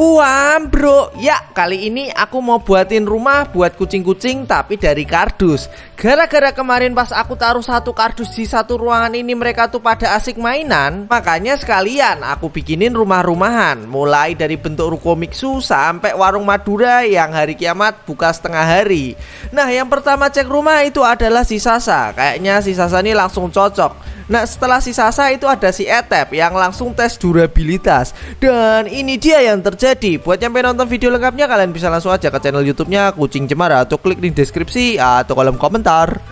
Uam bro Ya kali ini aku mau buatin rumah buat kucing-kucing tapi dari kardus Gara-gara kemarin pas aku taruh satu kardus di satu ruangan ini mereka tuh pada asik mainan Makanya sekalian aku bikinin rumah-rumahan Mulai dari bentuk ruko miksu sampai warung Madura yang hari kiamat buka setengah hari Nah yang pertama cek rumah itu adalah si Sasa Kayaknya si Sasa ini langsung cocok Nah setelah si Sasa itu ada si Etep yang langsung tes durabilitas Dan ini dia yang terjadi Buat yang nonton video lengkapnya kalian bisa langsung aja ke channel youtube nya Kucing Cemara Atau klik di deskripsi atau kolom komentar